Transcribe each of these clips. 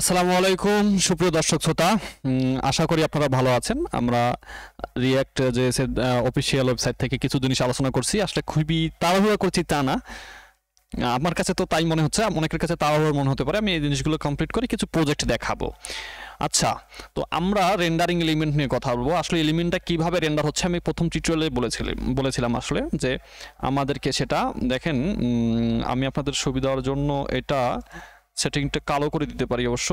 আসসালামু আলাইকুম সুপ্রিয় দর্শক শ্রোতা আশা করি আপনারা ভালো আছেন আমরা রিয়াক্ট যে অফিসিয়াল ওয়েবসাইট থেকে কিছু জিনিস আলোচনা করছি আসলে খুবই তাড়াহুড়া করছি তা না আমার কাছে তো তাই মনে হচ্ছে অনেকের কাছে তাড়াহুড়া মনে হতে পারে আমি এই জিনিসগুলো কমপ্লিট করে কিছু প্রজেক্ট দেখাবো আচ্ছা তো আমরা রেন্ডারিং এলিমেন্ট নিয়ে কথা বলবো আসলে এলিমেন্টটা কিভাবে রেন্ডার হচ্ছে আমি প্রথম টিউটোরিয়ালে বলেছিলাম বলেছিলাম আসলে যে আমাদেরকে সেটা দেখেন আমি আপনাদের সুবিধার জন্য এটা সেটিংটা কালো করে দিতে পারি অবশ্য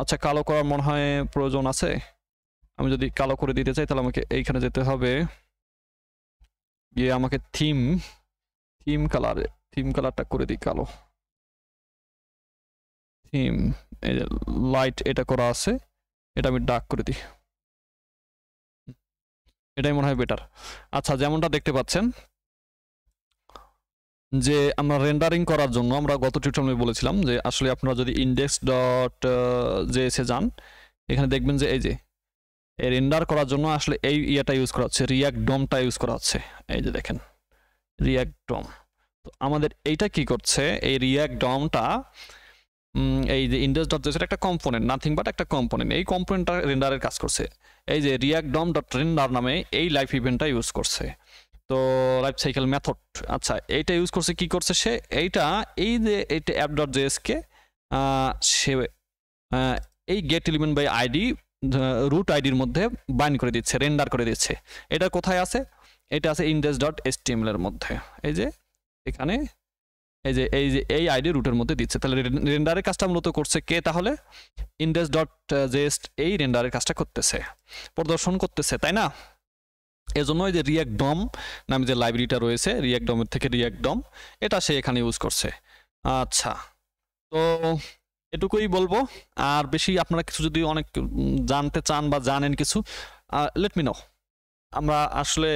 আচ্ছা কালো করার মনে হয় প্রয়োজন আছে আমি যদি কালো করে দিতে চাই তাহলে আমাকে এইখানে যেতে হবে গিয়ে আমাকে থিম থিম কালার থিম কালারটা করে দিই কালো থিম এই যে লাইট এটা করা আছে এটা আমি ডার্ক করে দিই এটাই মনে হয় বেটার আচ্ছা যেমনটা দেখতে পাচ্ছেন যে আমরা রেন্ডারিং করার জন্য আমরা গত টিউটোরিয়ালে বলেছিলাম যে আসলে আপনারা যদি ইন্ডেক্স ডট যে এসে যান এখানে দেখবেন যে এই যে এই রেন্ডার করার জন্য আসলে এই ইয়েটা ইউজ করা হচ্ছে রিয়াক্ট ডমটা ইউজ করা হচ্ছে এই যে দেখেন রিয়াক্ট ডম তো আমাদের এইটা কি করছে এই রিয়াক্ট ডমটা এই যে ইন্ডেক্স ডট জেসের একটা কম্পোনেন্ট নাথিং বাট একটা কম্পোনেন্ট এই কম্পোনেন্টটা রেন্ডারের কাজ করছে এই যে রিয়াক্ট ডম ডট রেন্ডার নামে এই লাইফ ইভেন্টটা ইউজ করছে তো লাইফ সাইকেল মেথড আচ্ছা এইটা ইউজ করছে কি করছে সে এইটা এই যে এইটা অ্যাপ ডট জেএসকে সে এই get element by ID root আইডির মধ্যে বাইন করে দিচ্ছে রেন্ডার করে দিচ্ছে এটা কোথায় আছে এটা আছে ইনডেস ডট এসটিএমএল এর মধ্যে এই যে এখানে এই যে এই যে এই আইডি রুটের মধ্যে দিচ্ছে তাহলে রেন্ডারের কাজটা মূলত করছে কে তাহলে ইনডেস ডট জেস্ট এই রেন্ডারের কাজটা করতেছে প্রদর্শন করতেছে তাই না এজন্য যে রিয়াক্ট ডম নামে যে লাইব্রেরিটা রয়েছে রিয়াক্ট ডমের থেকে রিয়াক্ট ডম এটা সে এখানে ইউজ করছে আচ্ছা তো এটুকুই বলবো আর বেশি আপনারা কিছু যদি অনেক জানতে চান বা জানেন কিছু লেট মি নো আমরা আসলে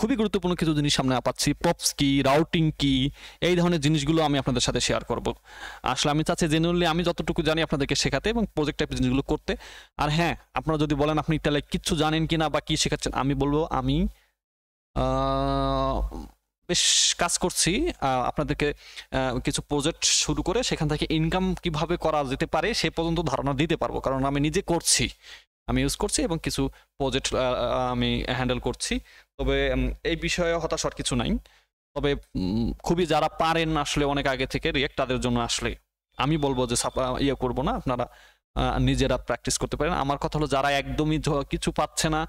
খুবই গুরুত্বপূর্ণ কিছু জিনিস সামনে পাচ্ছি পপস কি রাউটিং কি এই ধরনের জিনিসগুলো আমি আপনাদের সাথে শেয়ার করব আসলে আমি চাচ্ছি জেনুইনলি আমি যতটুকু জানি আপনাদেরকে শেখাতে এবং প্রজেক্ট টাইপের জিনিসগুলো করতে আর হ্যাঁ আপনারা যদি বলেন আপনি তাহলে কিচ্ছু জানেন কি না বা কী শেখাচ্ছেন আমি বলবো আমি বেশ কাজ করছি আপনাদেরকে কিছু প্রজেক্ট শুরু করে সেখান থেকে ইনকাম কিভাবে করা যেতে পারে সে পর্যন্ত ধারণা দিতে পারবো কারণ আমি নিজে করছি আমি ইউজ করছি এবং কিছু প্রজেক্ট আমি হ্যান্ডেল করছি তবে এই বিষয়ে হতাশার কিছু নাই তবে খুবই যারা পারেন আসলে অনেক আগে থেকে রিয়েক্ট তাদের জন্য আসলে আমি বলবো যে ইয়ে করবো না আপনারা নিজেরা প্র্যাকটিস করতে পারেন আমার কথা হলো যারা একদমই কিছু পাচ্ছে না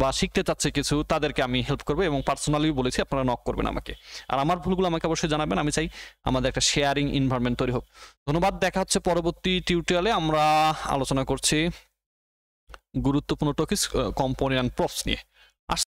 বা শিখতে চাচ্ছে কিছু তাদেরকে আমি হেল্প করবো এবং পার্সোনালি বলেছি আপনারা নক করবেন আমাকে আর আমার ভুলগুলো আমাকে অবশ্যই জানাবেন আমি চাই আমাদের একটা শেয়ারিং ইনভারমেন্ট তৈরি হোক ধন্যবাদ দেখা হচ্ছে পরবর্তী টিউটোরিয়ালে আমরা আলোচনা করছি গুরুত্বপূর্ণ টপিক কম্পোনেন্ট প্রপস নিয়ে